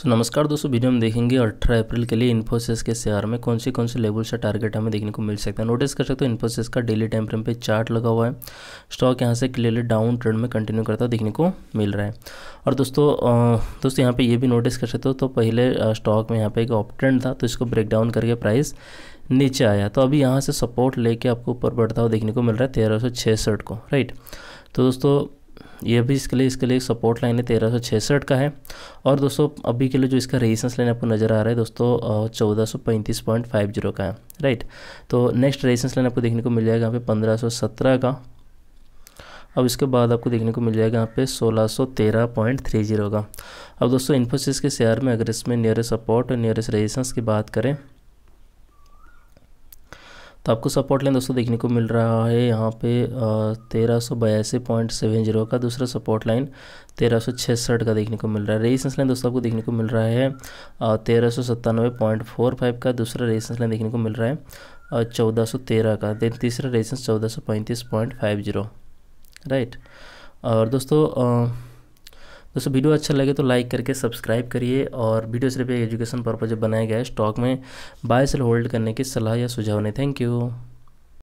सो so, नमस्कार दोस्तों video में देखेंगे अठारह अप्रैल के लिए इन्फोसिस के शेयर में कौन से कौन से लेवल से टारगेट हमें देखने को मिल सकता है नोटिस कर सकते हो इन्फोसिस का डेली टाइम फ्रेम पे चार्ट लगा हुआ है स्टॉक यहाँ से क्लियरली डाउन ट्रेंड में कंटिन्यू करता देखने को मिल रहा है और दोस्तों दोस्तों यहाँ पर ये भी नोटिस कर सकते हो तो पहले स्टॉक में यहाँ पर एक ऑपट्रेंड था तो इसको ब्रेक डाउन करके प्राइस नीचे आया तो अभी यहाँ से सपोर्ट लेके आपको ऊपर बढ़ता हुआ देखने को मिल रहा है तेरह को राइट तो दोस्तों ये भी इसके लिए इसके लिए सपोर्ट लाइन है तेरह सौ छियासठ का है और दोस्तों अभी के लिए जो इसका रेजिस्टेंस लाइन आपको नज़र आ रहा है दोस्तों चौदह सौ पैंतीस पॉइंट फाइव जीरो का है राइट तो नेक्स्ट रेजिस्टेंस लाइन आपको देखने को मिल जाएगा यहाँ पे पंद्रह सौ सत्रह का अब इसके बाद आपको देखने को मिल जाएगा यहाँ पे 1613.30 का अब दोस्तों इन्फोसिस के शेयर में अगर इसमें नियरेस्ट सपोर्ट और नियरेस्ट रेजिस्टेंस की बात करें तो आपको सपोर्ट लाइन दोस्तों देखने को मिल रहा है यहाँ पे तेरह सौ बयासी पॉइंट सेवन जीरो का दूसरा सपोर्ट लाइन तेरह सौ छियासठ का देखने को मिल रहा है रेजिस्टेंस लाइन दोस्तों आपको देखने को मिल रहा है तेरह सौ सत्तानवे पॉइंट फोर फाइव का दूसरा रेजिस्टेंस लाइन देखने को मिल रहा है चौदह सौ तेरह का देन तीसरा रेजिस्टेंस चौदह सौ पैंतीस पॉइंट फाइव जीरो राइट और दोस्तों दोस्तों वीडियो अच्छा लगे तो लाइक करके सब्सक्राइब करिए और वीडियो सिर्फ एजुकेशन पर्पज बनाया गया है स्टॉक में बाय सेल होल्ड करने की सलाह या सुझाव नहीं थैंक यू